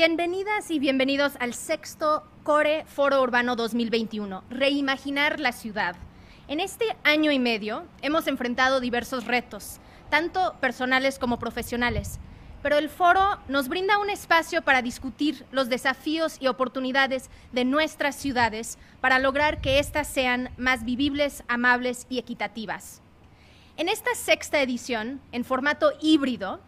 Bienvenidas y bienvenidos al sexto Core Foro Urbano 2021, Reimaginar la Ciudad. En este año y medio hemos enfrentado diversos retos, tanto personales como profesionales, pero el foro nos brinda un espacio para discutir los desafíos y oportunidades de nuestras ciudades para lograr que éstas sean más vivibles, amables y equitativas. En esta sexta edición, en formato híbrido,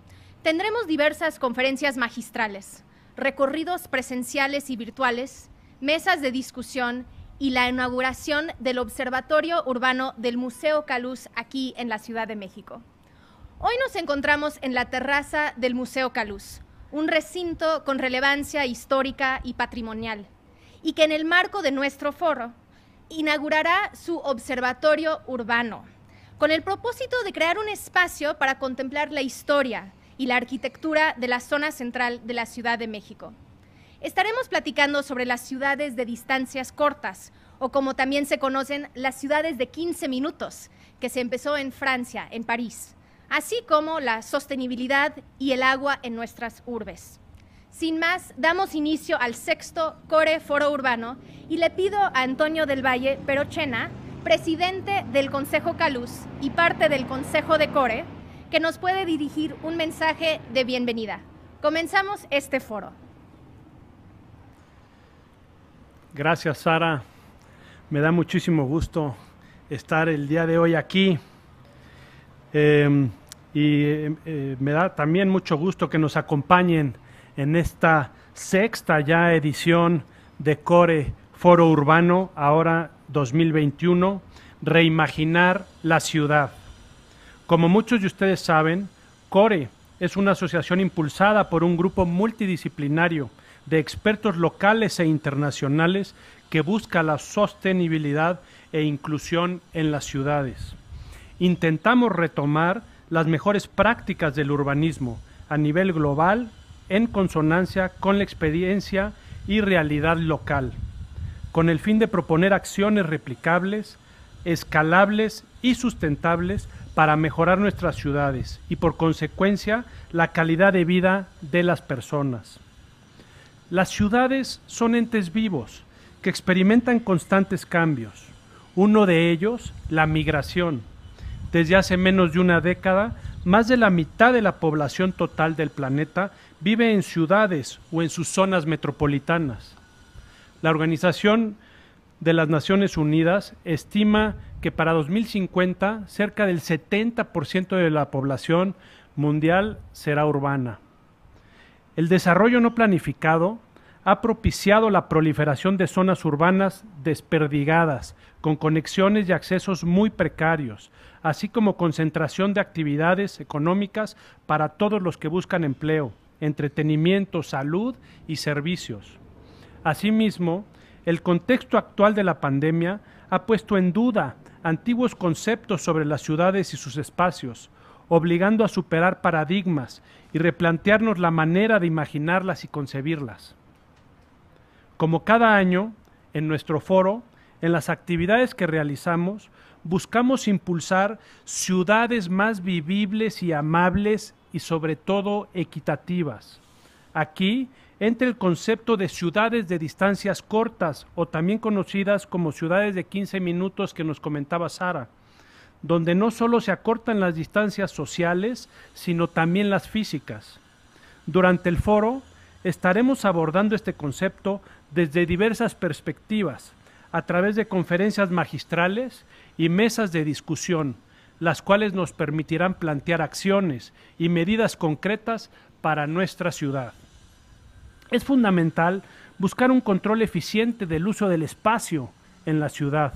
tendremos diversas conferencias magistrales recorridos presenciales y virtuales, mesas de discusión y la inauguración del Observatorio Urbano del Museo Caluz aquí en la Ciudad de México. Hoy nos encontramos en la terraza del Museo Caluz, un recinto con relevancia histórica y patrimonial, y que en el marco de nuestro foro inaugurará su Observatorio Urbano, con el propósito de crear un espacio para contemplar la historia, y la arquitectura de la zona central de la Ciudad de México. Estaremos platicando sobre las ciudades de distancias cortas, o como también se conocen, las ciudades de 15 minutos, que se empezó en Francia, en París, así como la sostenibilidad y el agua en nuestras urbes. Sin más, damos inicio al sexto Core Foro Urbano y le pido a Antonio del Valle Perochena, presidente del Consejo Caluz y parte del Consejo de Core, que nos puede dirigir un mensaje de bienvenida. Comenzamos este foro. Gracias, Sara. Me da muchísimo gusto estar el día de hoy aquí. Em, y em, eh, me da también mucho gusto que nos acompañen en esta sexta ya edición de Core Foro Urbano, ahora 2021, Reimaginar la Ciudad. Como muchos de ustedes saben, CORE es una asociación impulsada por un grupo multidisciplinario de expertos locales e internacionales que busca la sostenibilidad e inclusión en las ciudades. Intentamos retomar las mejores prácticas del urbanismo a nivel global en consonancia con la experiencia y realidad local, con el fin de proponer acciones replicables, escalables y sustentables para mejorar nuestras ciudades y por consecuencia la calidad de vida de las personas. Las ciudades son entes vivos que experimentan constantes cambios. Uno de ellos, la migración. Desde hace menos de una década, más de la mitad de la población total del planeta vive en ciudades o en sus zonas metropolitanas. La organización de las Naciones Unidas estima que para 2050 cerca del 70% de la población mundial será urbana. El desarrollo no planificado ha propiciado la proliferación de zonas urbanas desperdigadas, con conexiones y accesos muy precarios, así como concentración de actividades económicas para todos los que buscan empleo, entretenimiento, salud y servicios. Asimismo, el contexto actual de la pandemia ha puesto en duda antiguos conceptos sobre las ciudades y sus espacios, obligando a superar paradigmas y replantearnos la manera de imaginarlas y concebirlas. Como cada año, en nuestro foro, en las actividades que realizamos, buscamos impulsar ciudades más vivibles y amables y sobre todo equitativas. Aquí entra el concepto de ciudades de distancias cortas o también conocidas como ciudades de 15 minutos que nos comentaba Sara, donde no solo se acortan las distancias sociales, sino también las físicas. Durante el foro estaremos abordando este concepto desde diversas perspectivas, a través de conferencias magistrales y mesas de discusión, las cuales nos permitirán plantear acciones y medidas concretas para nuestra ciudad. Es fundamental buscar un control eficiente del uso del espacio en la ciudad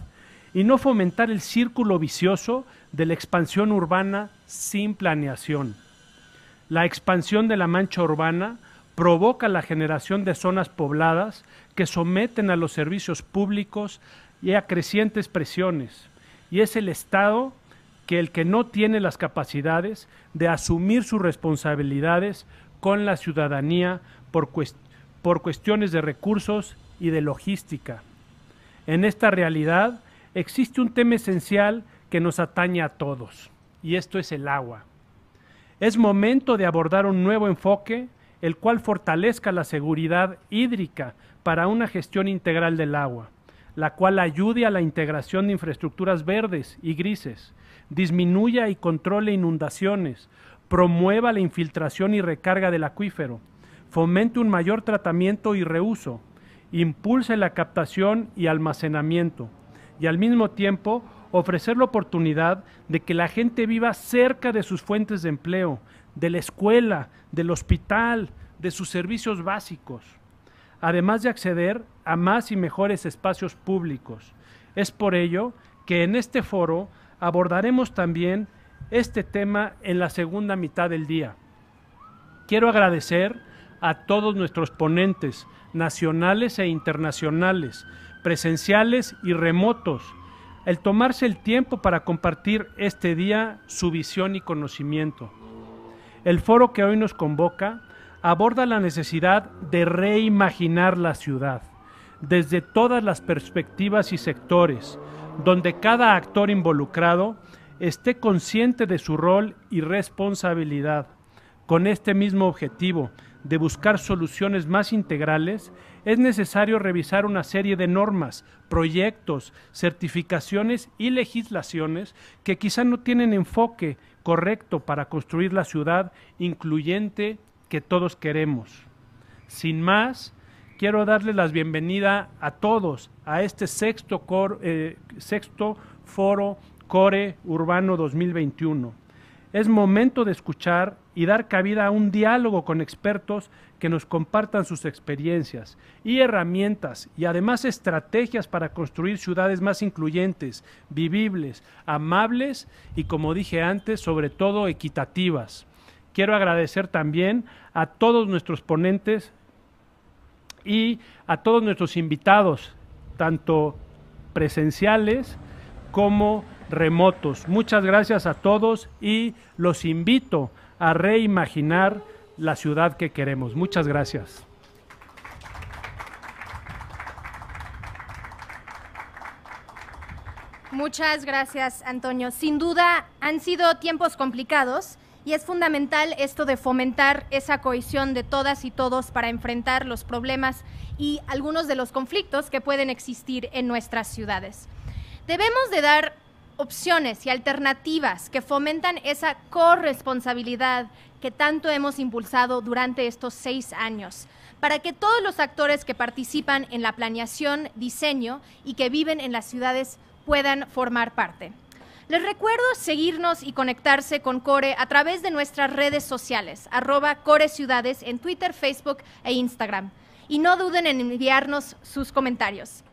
y no fomentar el círculo vicioso de la expansión urbana sin planeación. La expansión de la mancha urbana provoca la generación de zonas pobladas que someten a los servicios públicos y a crecientes presiones, y es el Estado que el que no tiene las capacidades de asumir sus responsabilidades con la ciudadanía por, cuestiones de recursos y de logística. En esta realidad existe un tema esencial que nos atañe a todos, y esto es el agua. Es momento de abordar un nuevo enfoque, el cual fortalezca la seguridad hídrica para una gestión integral del agua la cual ayude a la integración de infraestructuras verdes y grises, disminuya y controle inundaciones, promueva la infiltración y recarga del acuífero, fomente un mayor tratamiento y reuso, impulse la captación y almacenamiento, y al mismo tiempo ofrecer la oportunidad de que la gente viva cerca de sus fuentes de empleo, de la escuela, del hospital, de sus servicios básicos además de acceder a más y mejores espacios públicos. Es por ello que en este foro abordaremos también este tema en la segunda mitad del día. Quiero agradecer a todos nuestros ponentes, nacionales e internacionales, presenciales y remotos, el tomarse el tiempo para compartir este día su visión y conocimiento. El foro que hoy nos convoca aborda la necesidad de reimaginar la ciudad desde todas las perspectivas y sectores, donde cada actor involucrado esté consciente de su rol y responsabilidad. Con este mismo objetivo de buscar soluciones más integrales, es necesario revisar una serie de normas, proyectos, certificaciones y legislaciones que quizá no tienen enfoque correcto para construir la ciudad incluyente que todos queremos. Sin más, quiero darles la bienvenida a todos a este sexto, eh, sexto foro Core Urbano 2021. Es momento de escuchar y dar cabida a un diálogo con expertos que nos compartan sus experiencias y herramientas y además estrategias para construir ciudades más incluyentes, vivibles, amables y, como dije antes, sobre todo equitativas. Quiero agradecer también a todos nuestros ponentes y a todos nuestros invitados, tanto presenciales como remotos. Muchas gracias a todos y los invito a reimaginar la ciudad que queremos. Muchas gracias. Muchas gracias, Antonio. Sin duda han sido tiempos complicados y es fundamental esto de fomentar esa cohesión de todas y todos para enfrentar los problemas y algunos de los conflictos que pueden existir en nuestras ciudades. Debemos de dar opciones y alternativas que fomentan esa corresponsabilidad que tanto hemos impulsado durante estos seis años, para que todos los actores que participan en la planeación, diseño y que viven en las ciudades puedan formar parte. Les recuerdo seguirnos y conectarse con Core a través de nuestras redes sociales, arroba Core Ciudades en Twitter, Facebook e Instagram. Y no duden en enviarnos sus comentarios.